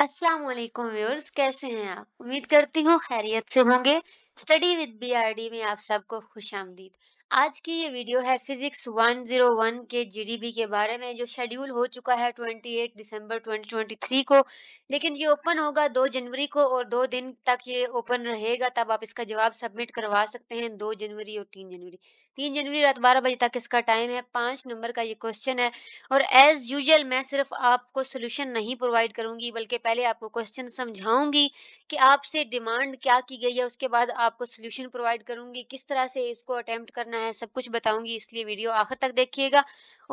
अस्सलाम व्यूअर्स कैसे हैं आप उम्मीद करती हूँ खैरियत से होंगे स्टडी विद बीआरडी में आप सबको खुश आमदीद आज की ये वीडियो है फिजिक्स 101 के जीडीबी के बारे में जो शेड्यूल हो चुका है 28 दिसंबर 2023 को लेकिन ये ओपन होगा 2 जनवरी को और दो दिन तक ये ओपन रहेगा तब आप इसका जवाब सबमिट करवा सकते हैं 2 जनवरी और 3 जनवरी तीन जनवरी रात बारह बजे तक इसका टाइम है पांच नंबर का ये क्वेश्चन है और एज यूजल मैं सिर्फ आपको सोल्यूशन नहीं प्रोवाइड करूंगी बल्कि पहले आपको क्वेश्चन समझाऊंगी कि आपसे डिमांड क्या की गई है उसके बाद आपको सोल्यूशन प्रोवाइड करूंगी किस तरह से इसको अटेम्प्ट करना है सब कुछ बताऊंगी इसलिए वीडियो आखिर तक देखिएगा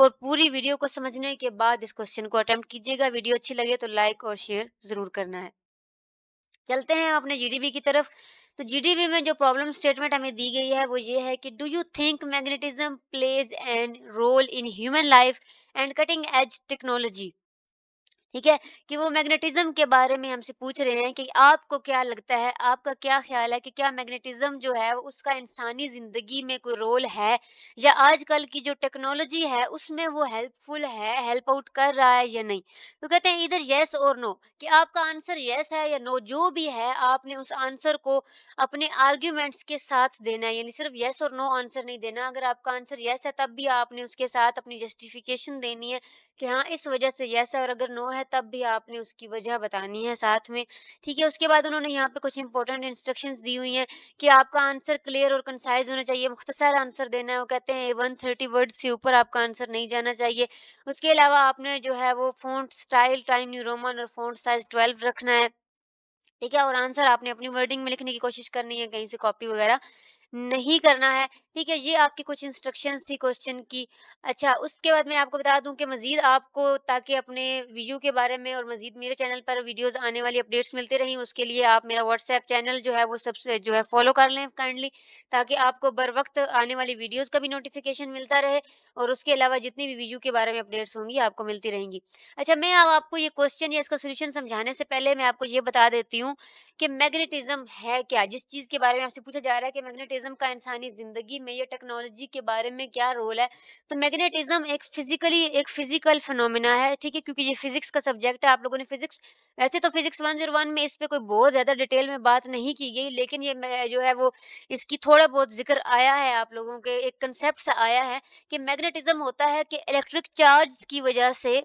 और पूरी वीडियो को समझने के बाद इस क्वेश्चन को अटेम्प्ट कीजिएगा वीडियो अच्छी लगे तो लाइक और शेयर जरूर करना है चलते हैं अपने जीडीपी की तरफ तो जीडीबी में जो प्रॉब्लम स्टेटमेंट हमें दी गई है वो ये है कि do you think magnetism plays an role in human life and cutting edge technology ठीक है कि वो मैग्नेटिज्म के बारे में हमसे पूछ रहे हैं कि आपको क्या लगता है आपका क्या ख्याल है कि क्या मैग्नेटिज्म जो है उसका इंसानी जिंदगी में कोई रोल है या आजकल की जो टेक्नोलॉजी है उसमें वो हेल्पफुल है हेल्प आउट कर रहा है या नहीं तो कहते हैं इधर येस और नो कि आपका आंसर येस है या नो जो भी है आपने उस आंसर को अपने आर्ग्यूमेंट्स के साथ देना है यानी सिर्फ येस और नो आंसर नहीं देना अगर आपका आंसर येस है तब भी आपने उसके साथ अपनी जस्टिफिकेशन देनी है कि हाँ इस वजह से येस है और अगर नो है तब भी आपने उसकी वजह बतानी है साथ में ठीक है उसके बाद उन्होंने यहाँ पे कुछ इंपॉर्टेंट इंस्ट्रक्शन दी हुई है कि आपका आंसर क्लियर और कंसाइज होना चाहिए मुख्तसर आंसर देना है वो कहते हैं वन थर्टी वर्ड से ऊपर आपका आंसर नहीं जाना चाहिए उसके अलावा आपने जो है वो font style Time New Roman और फोन साइज ट्वेल्व रखना है ठीक है और आंसर आपने अपनी वर्डिंग में लिखने की कोशिश करनी है कहीं से कॉपी वगैरह नहीं करना है ठीक है ये आपकी कुछ इंस्ट्रक्शंस थी क्वेश्चन की अच्छा उसके बाद मैं आपको बता दूं कि मजीद आपको ताकि अपने व्यू के बारे में और मजीद मेरे चैनल पर वीडियोस आने वाली अपडेट्स मिलते रहें उसके लिए आप मेरा व्हाट्सएप चैनल जो है वो सबसे जो है फॉलो कर लें काइंडली ताकि आपको बर वक्त आने वाली वीडियोज़ का भी नोटिफिकेशन मिलता रहे और उसके अलावा जितनी भी वीडियो के बारे में अपडेट्स होंगी आपको मिलती रहेंगी अच्छा मैं अब आपको ये क्वेश्चन या इसका सोल्यूशन समझाने से पहले मैं आपको ये बता देती हूँ कि मैग्नेटिज्म है क्या जिस चीज़ के बारे में आपसे पूछा जा रहा है कि मैग्नेटिज्म का इंसानी जिंदगी में या टेक्नोलॉजी के बारे में क्या रोल है तो मैग्नेटिज्म एक फिजिकली एक फिजिकल फिनोमिना है ठीक है क्योंकि ये फिजिक्स का सब्जेक्ट है आप लोगों ने फिजिक्स वैसे तो फिजिक्स वन जीरो वन में इस पर कोई बहुत ज्यादा डिटेल में बात नहीं की गई लेकिन ये जो है वो इसकी थोड़ा बहुत जिक्र आया है आप लोगों के एक कंसेप्ट आया है कि मैग्नेटिज्म होता है कि इलेक्ट्रिक चार्ज की वजह से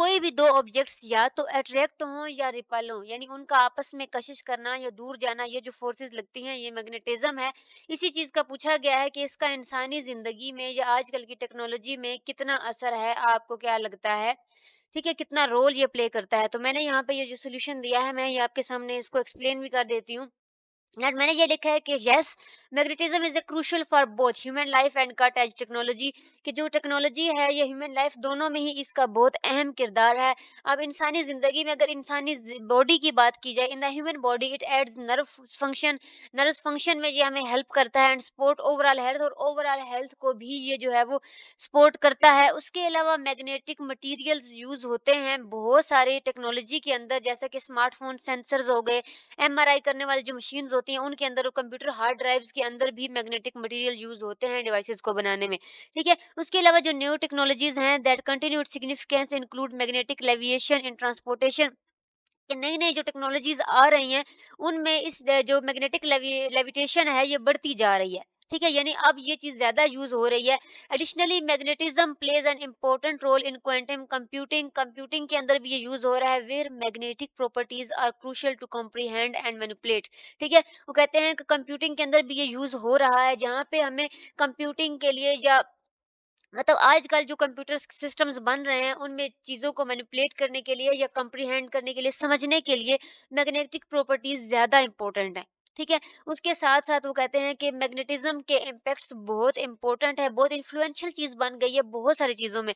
कोई भी दो ऑब्जेक्ट्स या तो अट्रैक्ट हों या रिपल हों यानी उनका आपस में कशिश करना या दूर जाना ये जो फोर्सेस लगती हैं ये मैग्नेटिज्म है इसी चीज़ का पूछा गया है कि इसका इंसानी ज़िंदगी में या आजकल की टेक्नोलॉजी में कितना असर है आपको क्या लगता है ठीक है कितना रोल ये प्ले करता है तो मैंने यहाँ पे ये जो सोल्यूशन दिया है मैं ये आपके सामने इसको एक्सप्लेन भी कर देती हूँ मैंने ये लिखा है कि yes magnetism is a crucial for both human life and cut edge technology कि जो टेक्नोलॉजी है या ह्यूमन लाइफ दोनों में ही इसका बहुत अहम किरदार है अब इंसानी ज़िंदगी में अगर इंसानी बॉडी की बात की जाए in the human body it aids nerve function nerve function में ये हमें हेल्प करता है एंड स्पोर्ट ओवरऑल हेल्थ और ओवरऑल हेल्थ को भी ये जो है वो सपोर्ट करता है उसके अलावा मैग्नेटिक मटीरियल यूज होते हैं बहुत सारे टेक्नोलॉजी के अंदर जैसे कि स्मार्टफोन सेंसर्स हो गए एम करने वाली जो मशीन होती हैं उनके अंदर और कंप्यूटर हार्ड ड्राइव्स के अंदर भी मैग्नेटिक मटेरियल यूज होते हैं डिवाइसेस को बनाने में ठीक है उसके अलावा जो न्यू टेक्नोलॉजीज हैं that continued significance include magnetic levitation in transportation नई नई जो टेक्नोलॉजीज आ रही हैं उनमें इस जो मैग्नेटिक लेविटेशन है ये बढ़ती जा रही है ठीक है यानी अब ये चीज ज्यादा यूज हो रही है additionally magnetism plays an important role in quantum computing computing के अंदर भी ये यूज हो रहा है where magnetic properties are crucial to comprehend and manipulate ठीक है वो कहते हैं कि कंप्यूटिंग के अंदर भी ये यूज हो रहा है जहाँ पे हमें कंप्यूटिंग के लिए या मतलब आजकल जो कंप्यूटर सिस्टम्स बन रहे हैं उनमें चीज़ों को मैनिपुलेट करने के लिए या कंप्रीहेंड करने के लिए समझने के लिए मैग्नेटिक प्रॉपर्टीज ज़्यादा इंपॉर्टेंट है ठीक है उसके साथ साथ वो कहते हैं कि मैग्नेटिज्म के इम्पेक्ट्स बहुत इंपॉर्टेंट है बहुत इन्फ्लुएंशियल चीज बन गई है बहुत सारी चीजों में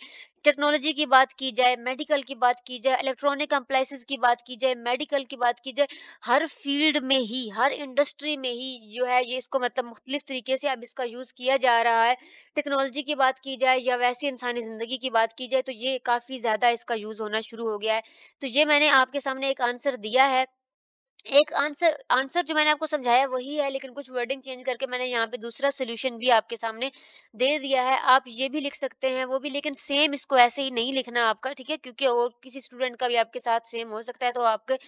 टेक्नोलॉजी की बात की जाए मेडिकल की बात की जाए इलेक्ट्रॉनिक अप्लाइसिस की बात की जाए मेडिकल की बात की जाए हर फील्ड में ही हर इंडस्ट्री में ही जो है ये इसको मतलब मुख्तलिफ तरीके से अब इसका यूज किया जा रहा है टेक्नोलॉजी की बात की जाए या वैसे इंसानी जिंदगी की बात की जाए तो ये काफी ज्यादा इसका यूज होना शुरू हो गया है तो ये मैंने आपके सामने एक आंसर दिया है एक आंसर आंसर जो मैंने आपको समझाया वही है लेकिन कुछ वर्डिंग चेंज करके मैंने यहाँ पे दूसरा सोल्यूशन भी आपके सामने दे दिया है आप ये भी लिख सकते हैं वो भी लेकिन सेम इसको ऐसे ही नहीं लिखना आपका ठीक है क्योंकि और किसी स्टूडेंट का भी आपके साथ सेम हो सकता है तो आपके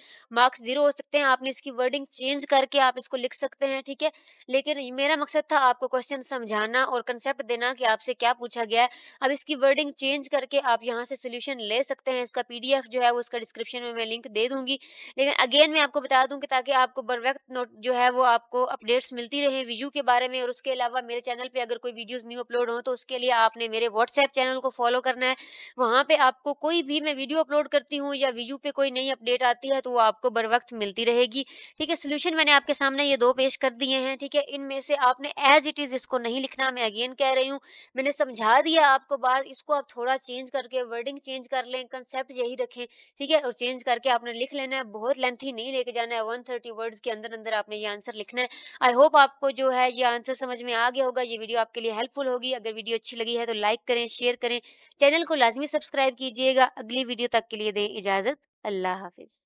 मार्क्स जीरो हो सकते हैं आपने इसकी वर्डिंग चेंज करके आप इसको लिख सकते हैं ठीक है लेकिन मेरा मकसद था आपको क्वेश्चन समझाना और कंसेप्ट देना कि आपसे क्या पूछा गया है अब इसकी वर्डिंग चेंज करके आप यहाँ से सोल्यूशन ले सकते हैं इसका पीडीएफ जो है वो उसका डिस्क्रिप्शन में मैं लिंक दे दूंगी लेकिन अगेन मैं आपको बता बता दूं कि ताकि आपको बर वक्त नोट जो है वो आपको अपडेट्स मिलती रहे वीजू के बारे में और उसके अलावा मेरे चैनल पे अगर कोई वीडियोस न्यू अपलोड हो तो उसके लिए आपने मेरे व्हाट्सएप चैनल को फॉलो करना है वहाँ पे आपको कोई भी मैं वीडियो अपलोड करती हूँ या वीजू पे कोई नई अपडेट आती है तो वो आपको बर वक्त मिलती रहेगी ठीक है सोल्यूशन मैंने आपके सामने ये दो पेश कर दिए हैं ठीक है इनमें से आपने एज इट इज इसको नहीं लिखना मैं अगेन कह रही हूँ मैंने समझा दिया आपको बात इसको आप थोड़ा चेंज करके वर्डिंग चेंज कर लें कंसेप्ट यही रखें ठीक है और चेंज करके आपने लिख लेना है बहुत लेंथी नहीं लेके जाना है थर्टी वर्ड्स के अंदर अंदर आपने ये आंसर लिखना है आई होप आपको जो है ये आंसर समझ में आ गया होगा ये वीडियो आपके लिए हेल्पफुल होगी अगर वीडियो अच्छी लगी है तो लाइक करें शेयर करें चैनल को लाजमी सब्सक्राइब कीजिएगा अगली वीडियो तक के लिए दें इजाज़त अल्लाह हाफिज़